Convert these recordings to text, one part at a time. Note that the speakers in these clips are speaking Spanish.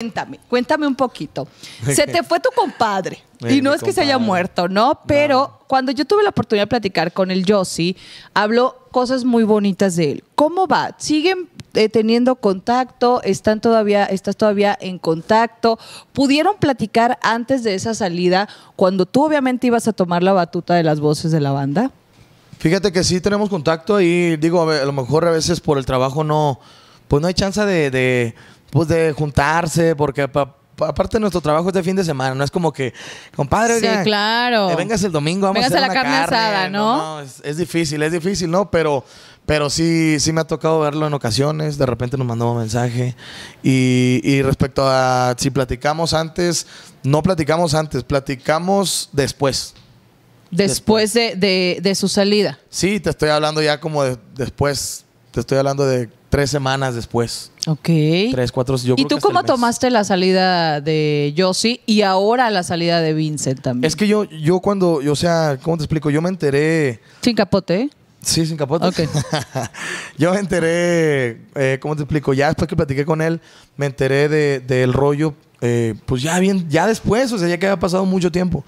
Cuéntame, cuéntame un poquito. Se te fue tu compadre. Y eh, no es que se haya muerto, ¿no? Pero cuando yo tuve la oportunidad de platicar con el Yossi, habló cosas muy bonitas de él. ¿Cómo va? ¿Siguen eh, teniendo contacto? ¿Están todavía, estás todavía en contacto? ¿Pudieron platicar antes de esa salida, cuando tú obviamente ibas a tomar la batuta de las voces de la banda? Fíjate que sí tenemos contacto y digo, a, lo mejor a veces por el trabajo no, pues no hay chance de pues de juntarse, porque aparte nuestro trabajo es de fin de semana, no es como que, compadre, sí, claro. vengas el domingo, vamos a hacer la carne, asada, ¿no? no, es, difícil, es difícil, ¿no? Pero, pero sí, sí me ha tocado verlo en ocasiones, de repente nos mandó un mensaje y, respecto a si platicamos antes, no platicamos antes, platicamos después. Después, De, de, su salida. Sí, te estoy hablando ya como después, te estoy hablando de tres semanas después. Ok. Tres, cuatro. ¿Y tú cómo tomaste la salida de Josie y ahora la salida de Vincent también? Es que yo, yo cuando, yo, o sea, ¿cómo te explico? Yo me enteré. Sin capote, Sí, sin capote. Ok. yo me enteré, eh, ¿cómo te explico? Ya después que platiqué con él, me enteré del de, rollo, eh, pues ya bien, ya después, o sea, ya que había pasado mucho tiempo.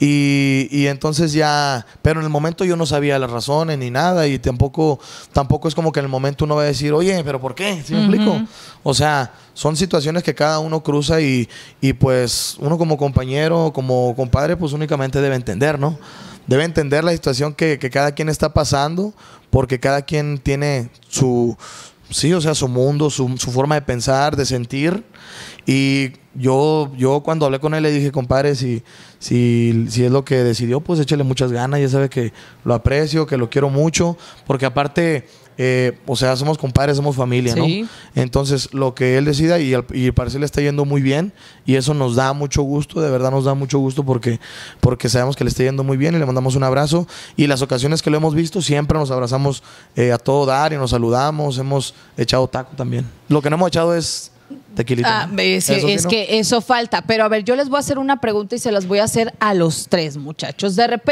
Y, y, entonces ya, pero en el momento yo no sabía las razones ni nada y tampoco, tampoco es como que en el momento uno va a decir, oye, pero ¿por qué? ¿Sí me explico? O sea, son situaciones que cada uno cruza y, y pues uno como compañero, como compadre, pues únicamente debe entender, ¿no? Debe entender la situación que, que cada quien está pasando porque cada quien tiene su, sí, o sea, su mundo, su, su forma de pensar, de sentir y yo, yo cuando hablé con él le dije, compadre, si, si, si es lo que decidió, pues échale muchas ganas, ya sabe que lo aprecio, que lo quiero mucho, porque aparte, eh, o sea, somos compadres, somos familia, ¿no? Entonces, lo que él decida, y, y parece le está yendo muy bien, y eso nos da mucho gusto, de verdad nos da mucho gusto porque, porque sabemos que le está yendo muy bien y le mandamos un abrazo. Y las ocasiones que lo hemos visto, siempre nos abrazamos eh, a todo dar y nos saludamos, hemos echado taco también. Lo que no hemos echado es Ah, es, que eso falta. Pero a ver, yo les voy a hacer una pregunta y se las voy a hacer a los tres, muchachos. De repente.